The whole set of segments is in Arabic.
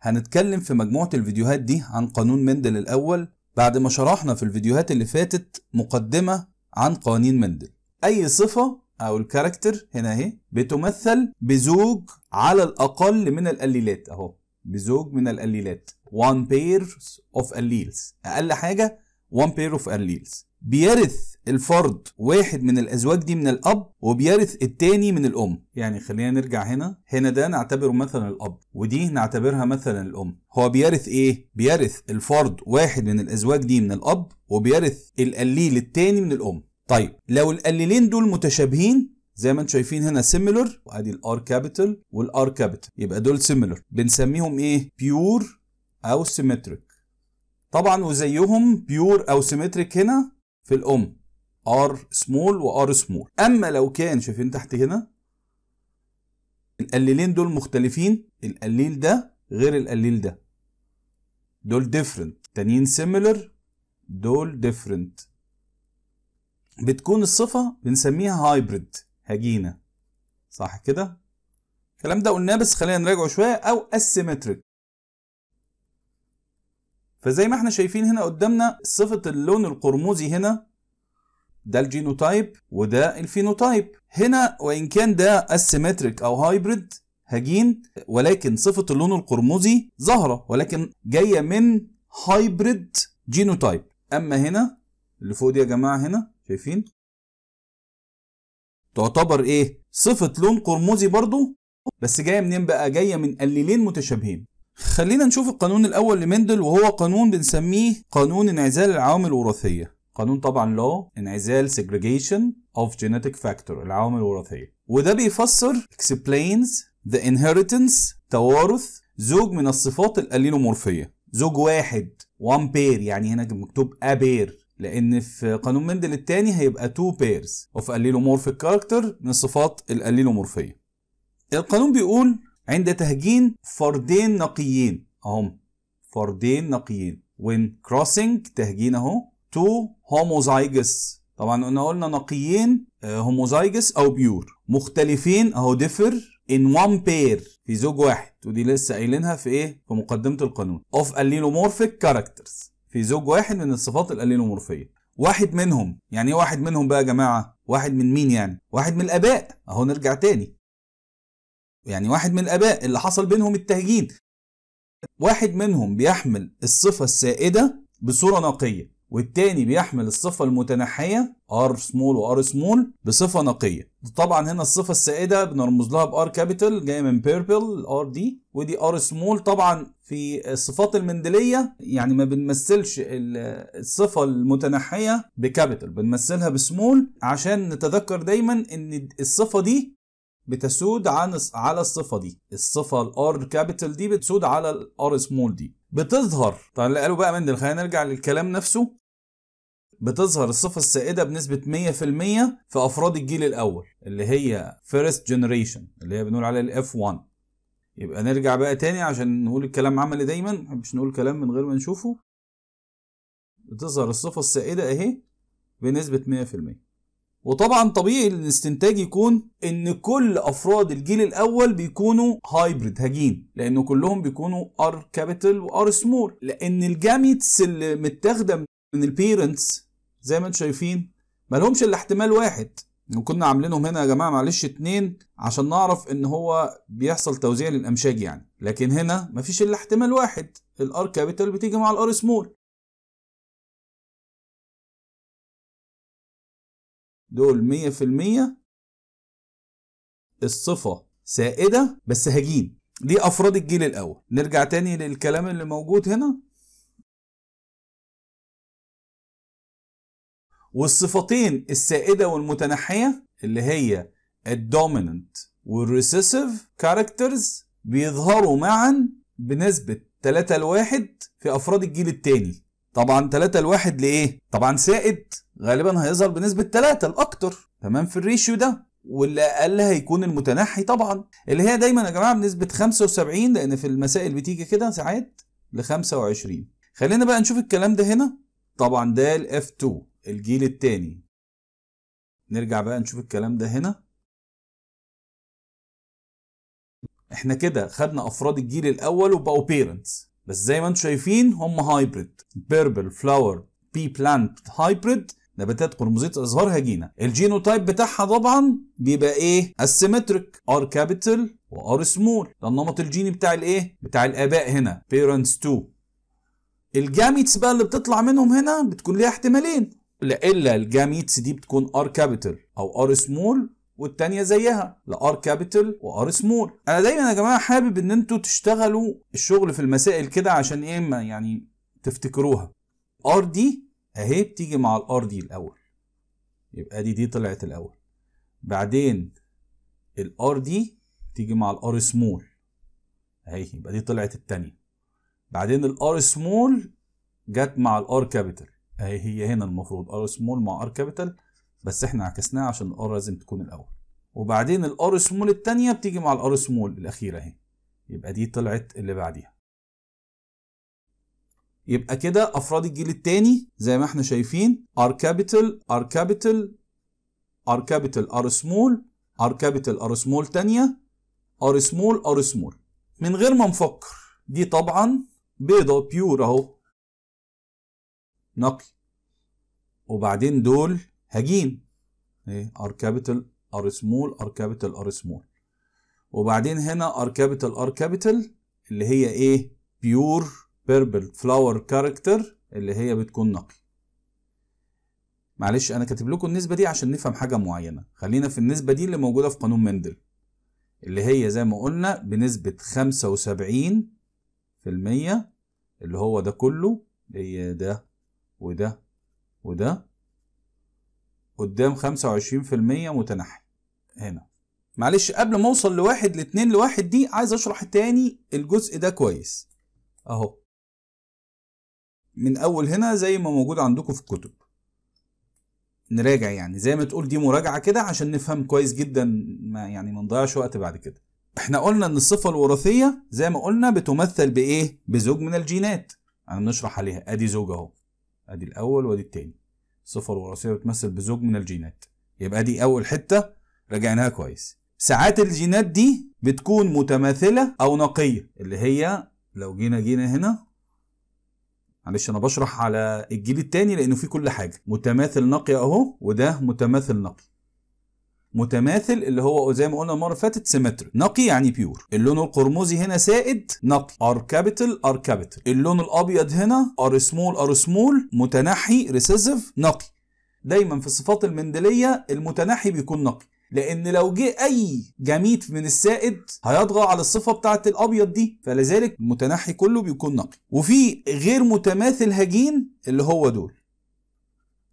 هنتكلم في مجموعة الفيديوهات دي عن قانون مندل الأول بعد ما شرحنا في الفيديوهات اللي فاتت مقدمة عن قوانين مندل أي صفة أو الكاركتر هنا أهي بتمثل بزوج على الأقل من الأليلات أهو بزوج من الأليلات one pair of alleles أقل حاجة one pair of alleles بيرث الفرد واحد من الازواج دي من الاب وبيرث التاني من الام يعني خلينا نرجع هنا هنا ده نعتبره مثلا الاب ودي نعتبرها مثلا الام هو بيرث ايه بيرث الفرد واحد من الازواج دي من الاب وبيرث القليل التاني من الام طيب لو القليلين دول متشابهين زي ما انتم شايفين هنا سيميلر وادي الار كابيتال والار كابيتال يبقى دول سيميلر بنسميهم ايه بيور او سيمتريك طبعا وزيهم بيور او سيمتريك هنا في الام ار سمول وار سمول اما لو كان شايفين تحت هنا القليلين دول مختلفين القليل ده غير القليل ده دول ديفرنت تانيين سيميلر دول ديفرنت بتكون الصفة بنسميها هايبريد هجينة صح كده الكلام ده قلناه بس خلينا نراجعه شوية أو اسيمتريك فزي ما احنا شايفين هنا قدامنا صفة اللون القرمزي هنا ده الجينوتايب وده الفينوتايب هنا وان كان ده اسيمتريك او هايبريد هجين ولكن صفه اللون القرمزي ظاهره ولكن جايه من هايبريد جينوتايب اما هنا اللي فوق دي يا جماعه هنا شايفين تعتبر ايه صفه لون قرمزي برضو بس جايه منين بقى جايه من قليلين متشابهين خلينا نشوف القانون الاول لمندل وهو قانون بنسميه قانون انعزال العوامل الوراثيه قانون طبعا لو انعزال segregation of genetic factor العوامل الوراثية وده بيفسر explains the inheritance توارث زوج من الصفات الالينومورفية زوج واحد one pair يعني هنا مكتوب a pair لان في قانون مندل الثاني هيبقى two pairs of allelomorphic character من الصفات الالينومورفية القانون بيقول عند تهجين فردين نقيين اهم فردين نقيين when crossing تهجين اهو تو هوموزايجس طبعا قلنا قلنا نقيين هوموزايجس آه، او بيور مختلفين اهو ديفر ان وان بير في زوج واحد ودي لسه قايلينها في ايه في مقدمه القانون اوف اليلومورفيك كاركترز في زوج واحد من الصفات الاليلومورفيه واحد منهم يعني ايه واحد منهم بقى يا جماعه واحد من مين يعني واحد من الاباء اهو نرجع تاني يعني واحد من الاباء اللي حصل بينهم التهجين واحد منهم بيحمل الصفه السائده بصوره نقيه والتاني بيحمل الصفة المتنحية ار سمول وار سمول بصفة نقية طبعا هنا الصفة السائدة بنرمز لها بار كابيتال جاية من بيربل ار دي ودي ار سمول طبعا في الصفات المندلية يعني ما بنمثلش الصفة المتنحية بكابيتال بنمثلها بسمول عشان نتذكر دايما ان الصفة دي بتسود عن على الصفه دي الصفه الار كابيتال دي بتسود على الار سمول دي بتظهر طب اللي قالوا بقى مندل خلينا نرجع للكلام نفسه بتظهر الصفة السائدة بنسبة 100% في أفراد الجيل الأول اللي هي first generation اللي هي بنقول عليها الاف 1 يبقى نرجع بقى تاني عشان نقول الكلام عملي دايما مش نقول كلام من غير ما نشوفه بتظهر الصفة السائدة أهي بنسبة 100% وطبعا طبيعي ان الاستنتاج يكون ان كل افراد الجيل الاول بيكونوا هايبريد هجين لان كلهم بيكونوا ار كابيتال وار سمول لان الجاميتس اللي متاخده من البيرنتس زي ما انتم شايفين لهمش الا احتمال واحد وكنا عاملينهم هنا يا جماعه معلش اتنين عشان نعرف ان هو بيحصل توزيع للامشاج يعني لكن هنا مفيش الا احتمال واحد الار كابيتال بتيجي مع الار سمول دول مية في المية الصفة سائدة بس هجين دي افراد الجيل الاول نرجع تاني للكلام اللي موجود هنا والصفتين السائده والمتنحيه اللي هي الدوميننت والريسيسيف كاركترز بيظهروا معا بنسبه 3 لواحد في افراد الجيل الثاني طبعا 3 لواحد لايه طبعا سائد غالبا هيظهر بنسبه 3 الاكتر تمام في الريشيو ده واللي اقل هيكون المتنحي طبعا اللي هي دايما يا جماعه بنسبه 75 لان في المسائل بتيجي كده ساعات ل 25 خلينا بقى نشوف الكلام ده هنا طبعا ده الاف 2 الجيل التاني نرجع بقى نشوف الكلام ده هنا احنا كده خدنا افراد الجيل الاول وبقوا بيرنتس بس زي ما انتم شايفين هم هايبريد بيربل فلاور بي بلانت هايبريد نباتات قرمزيه ازهارها جينا الجينوتايب بتاعها طبعا بيبقى ايه اسيمتريك ار كابيتال وار سمول ده النمط الجيني بتاع الايه بتاع الاباء هنا بيرنتس 2 الجاميتس بقى اللي بتطلع منهم هنا بتكون ليها احتمالين الا الجاميتس دي بتكون ار كابيتال او ار سمول والتانية زيها لار كابيتال وار سمول انا دايما يا جماعه حابب ان انتوا تشتغلوا الشغل في المسائل كده عشان ايه ما يعني تفتكروها ار دي اهي بتيجي مع الار دي الاول يبقى دي دي طلعت الاول بعدين الار دي تيجي مع الار سمول اهي يبقى دي طلعت التانية بعدين الار سمول جت مع الار كابيتال اهي هي هنا المفروض ار سمول مع ار كابيتال بس احنا عكسناها عشان الار لازم تكون الاول وبعدين الار سمول الثانيه بتيجي مع الار سمول الاخيره اهي يبقى دي طلعت اللي بعديها يبقى كده افراد الجيل الثاني زي ما احنا شايفين ار كابيتال ار كابيتال ار كابيتال ار سمول ار كابيتال ار سمول ثانيه ار سمول ار سمول من غير ما نفكر دي طبعا بيضه بيور اهو نقي وبعدين دول هجين ايه ار كابيتال ار سمول ار كابيتال ار سمول وبعدين هنا ار كابيتال ار كابيتال اللي هي ايه بيور بيربل فلاور كاركتر اللي هي بتكون نقي معلش انا كاتب لكم النسبه دي عشان نفهم حاجه معينه خلينا في النسبه دي اللي موجوده في قانون مندل اللي هي زي ما قلنا بنسبه 75% اللي هو ده كله هي ده وده وده قدام 25% متنحي هنا معلش قبل ما اوصل لواحد لاتنين لواحد دي عايز اشرح تاني الجزء ده كويس اهو من اول هنا زي ما موجود عندكم في الكتب نراجع يعني زي ما تقول دي مراجعه كده عشان نفهم كويس جدا ما يعني ما نضيعش وقت بعد كده احنا قلنا ان الصفه الوراثيه زي ما قلنا بتمثل بايه بزوج من الجينات انا بنشرح عليها ادي زوج اهو ادي الاول وادي التاني صفر الوراثيه بتمثل بزوج من الجينات يبقى دي اول حته راجعناها كويس ساعات الجينات دي بتكون متماثله او نقيه اللي هي لو جينا جينا هنا معلش انا بشرح على الجيل التاني لانه فيه كل حاجه متماثل نقي اهو وده متماثل نقي متماثل اللي هو زي ما قلنا المره اللي فاتت سيمتري نقي يعني بيور اللون القرمزي هنا سائد نقي ار كابيتال ار كابيتال اللون الابيض هنا ار سمول ار سمول متنحي ريسيسيف نقي دايما في الصفات المندليه المتنحي بيكون نقي لان لو جه اي جميد من السائد هيطغى على الصفه بتاعه الابيض دي فلذلك المتنحي كله بيكون نقي وفي غير متماثل هجين اللي هو دول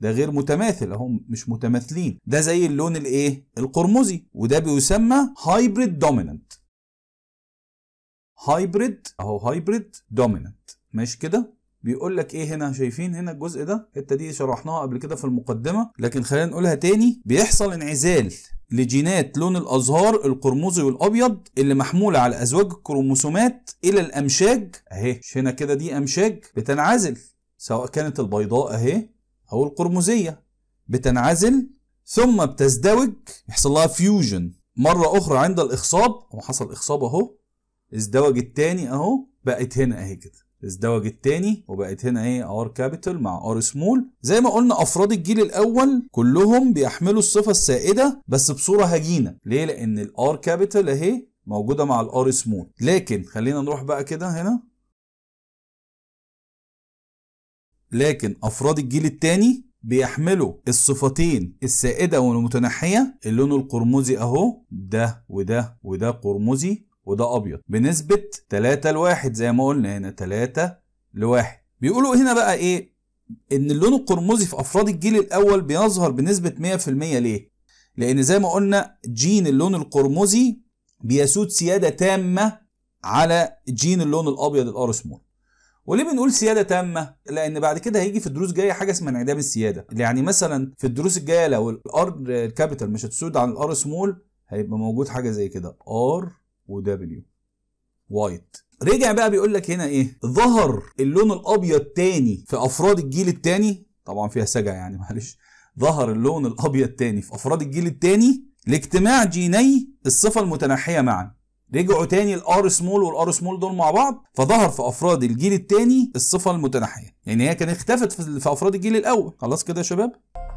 ده غير متماثل اهو مش متماثلين ده زي اللون الايه القرمزي وده بيسمى هايبريد دومينانت هايبريد اهو هايبريد دومينانت ماشي كده بيقول لك ايه هنا شايفين هنا الجزء ده الحته دي شرحناها قبل كده في المقدمه لكن خلينا نقولها تاني بيحصل انعزال لجينات لون الازهار القرمزي والابيض اللي محموله على ازواج الكروموسومات الى الامشاج اهي هنا كده دي امشاج بتنعزل سواء كانت البيضاء اهي أو القرمزية بتنعزل ثم بتزدوج يحصل لها فيوجن مرة أخرى عند الإخصاب هو حصل إخصاب أهو ازدوج التاني أهو بقت هنا أهي كده ازدوج التاني وبقت هنا ايه ار كابيتال مع ار سمول زي ما قلنا افراد الجيل الاول كلهم بيحملوا الصفه السائده بس بصوره هجينه ليه لان الار كابيتال اهي موجوده مع الار سمول لكن خلينا نروح بقى كده هنا لكن افراد الجيل الثاني بيحملوا الصفتين السائده والمتنحيه اللون القرمزي اهو ده وده وده قرمزي وده ابيض بنسبه 3 لواحد زي ما قلنا هنا 3 لواحد بيقولوا هنا بقى ايه ان اللون القرمزي في افراد الجيل الاول بيظهر بنسبه 100% ليه لان زي ما قلنا جين اللون القرمزي بيسود سياده تامه على جين اللون الابيض الارسمول وليه بنقول سياده تامه؟ لان بعد كده هيجي في الدروس الجايه حاجه اسمها انعدام السياده، يعني مثلا في الدروس الجايه لو الار الكابيتال مش هتسود عن الار سمول هيبقى موجود حاجه زي كده ار ودبليو وايت رجع بقى بيقول لك هنا ايه؟ ظهر اللون الابيض تاني في افراد الجيل التاني طبعا فيها سجع يعني معلش ظهر اللون الابيض تاني في افراد الجيل التاني لاجتماع جيني الصفه المتناحيه معا رجعوا تاني الار سمول والار سمول دول مع بعض فظهر في افراد الجيل التاني الصفه المتناحيه يعني هي كانت اختفت في افراد الجيل الاول خلاص كده يا شباب